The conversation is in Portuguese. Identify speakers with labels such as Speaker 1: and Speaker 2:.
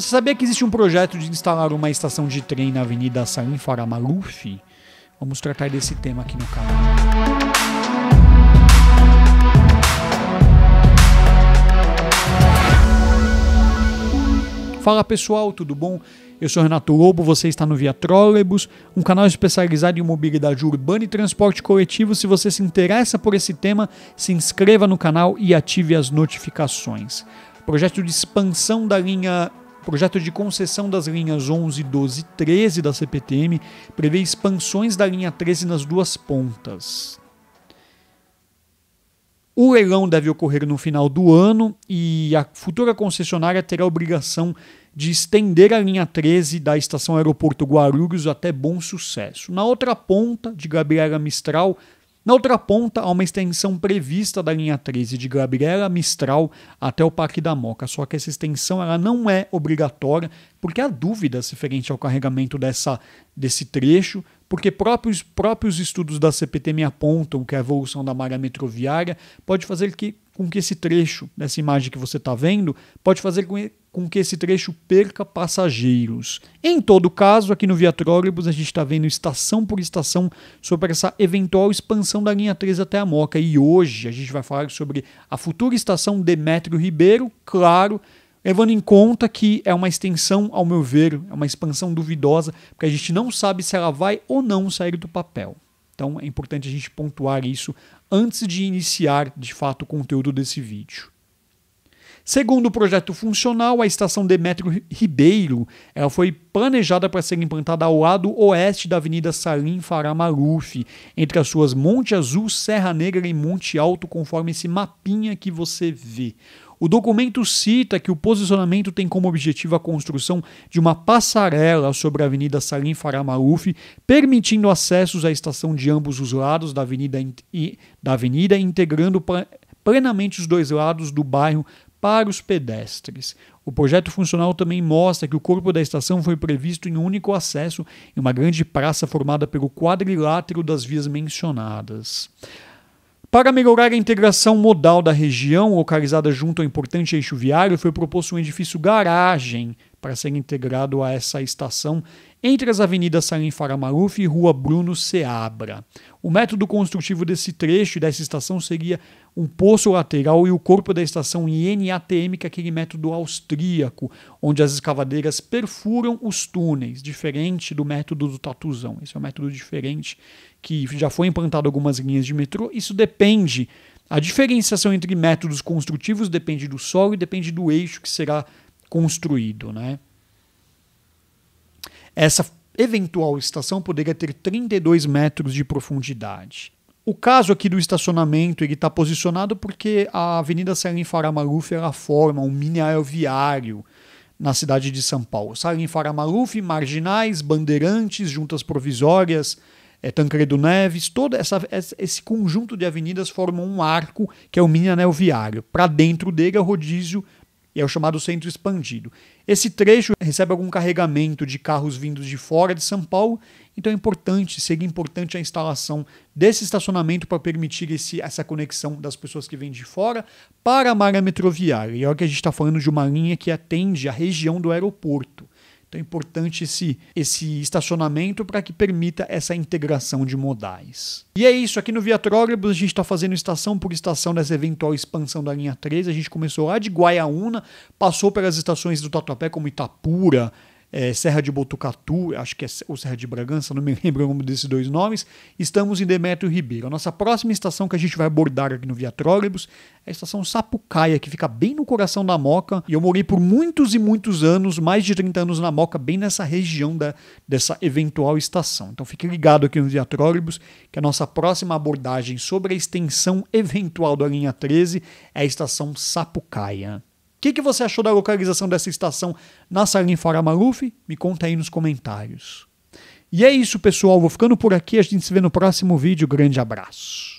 Speaker 1: Você sabia que existe um projeto de instalar uma estação de trem na Avenida Salim Farah Maluf? Vamos tratar desse tema aqui no canal. Fala pessoal, tudo bom? Eu sou Renato Lobo, você está no Via Trolebus, um canal especializado em mobilidade urbana e transporte coletivo. Se você se interessa por esse tema, se inscreva no canal e ative as notificações. projeto de expansão da linha projeto de concessão das linhas 11, 12 e 13 da CPTM prevê expansões da linha 13 nas duas pontas. O leilão deve ocorrer no final do ano e a futura concessionária terá a obrigação de estender a linha 13 da estação Aeroporto Guarulhos até Bom Sucesso. Na outra ponta, de Gabriela Mistral na outra ponta, há uma extensão prevista da linha 13 de Gabriela Mistral até o Parque da Moca, só que essa extensão ela não é obrigatória, porque há dúvidas referente ao carregamento dessa, desse trecho, porque próprios, próprios estudos da CPT me apontam que a evolução da malha metroviária pode fazer que, com que esse trecho, nessa imagem que você está vendo, pode fazer com, com que esse trecho perca passageiros. Em todo caso, aqui no Via Trólebus, a gente está vendo estação por estação sobre essa eventual expansão da linha 3 até a Moca. E hoje a gente vai falar sobre a futura estação Demétrio Ribeiro, claro, levando em conta que é uma extensão, ao meu ver, é uma expansão duvidosa, porque a gente não sabe se ela vai ou não sair do papel. Então é importante a gente pontuar isso antes de iniciar, de fato, o conteúdo desse vídeo. Segundo o projeto funcional, a estação Demetrio Ribeiro ela foi planejada para ser implantada ao lado oeste da Avenida Salim Fará entre as suas Monte Azul, Serra Negra e Monte Alto, conforme esse mapinha que você vê. O documento cita que o posicionamento tem como objetivo a construção de uma passarela sobre a Avenida Salim Fará permitindo acessos à estação de ambos os lados da avenida, da avenida integrando plenamente os dois lados do bairro para os pedestres. O projeto funcional também mostra que o corpo da estação foi previsto em um único acesso em uma grande praça formada pelo quadrilátero das vias mencionadas. Para melhorar a integração modal da região, localizada junto ao importante eixo viário, foi proposto um edifício garagem para ser integrado a essa estação entre as avenidas Salim Faramaruf e Rua Bruno Seabra. O método construtivo desse trecho dessa estação seria um poço lateral e o corpo da estação INATM, que é aquele método austríaco, onde as escavadeiras perfuram os túneis, diferente do método do tatuzão. Esse é um método diferente que já foi implantado algumas linhas de metrô. Isso depende. A diferenciação entre métodos construtivos depende do solo e depende do eixo que será construído. Né? Essa eventual estação poderia ter 32 metros de profundidade. O caso aqui do estacionamento ele está posicionado porque a Avenida Salim Faramaluf ela forma um mini aeroviário na cidade de São Paulo. Salim Faramaluf, Marginais, Bandeirantes, Juntas Provisórias, é, Tancredo Neves, todo essa, esse conjunto de avenidas formam um arco que é o mini anel viário. Para dentro dele é o rodízio é o chamado centro expandido. Esse trecho recebe algum carregamento de carros vindos de fora de São Paulo, então é importante, seria importante a instalação desse estacionamento para permitir esse, essa conexão das pessoas que vêm de fora para a malha metroviária. E é olha que a gente está falando de uma linha que atende a região do aeroporto. Então é importante esse, esse estacionamento para que permita essa integração de modais. E é isso, aqui no Via Trólebus a gente está fazendo estação por estação dessa eventual expansão da linha 3. A gente começou lá de Guaiaúna, passou pelas estações do Tatuapé como Itapura, é, Serra de Botucatu, acho que é ou Serra de Bragança, não me lembro o nome desses dois nomes, estamos em Demétrio Ribeiro. A nossa próxima estação que a gente vai abordar aqui no Via Trólebus é a estação Sapucaia, que fica bem no coração da Moca, e eu morei por muitos e muitos anos, mais de 30 anos na Moca, bem nessa região da, dessa eventual estação. Então fique ligado aqui no Via Trólebus, que a nossa próxima abordagem sobre a extensão eventual da linha 13 é a estação Sapucaia que, que você achou da localização dessa estação na Salim Fora Maluf? Me conta aí nos comentários. E é isso, pessoal. Vou ficando por aqui. A gente se vê no próximo vídeo. Grande abraço.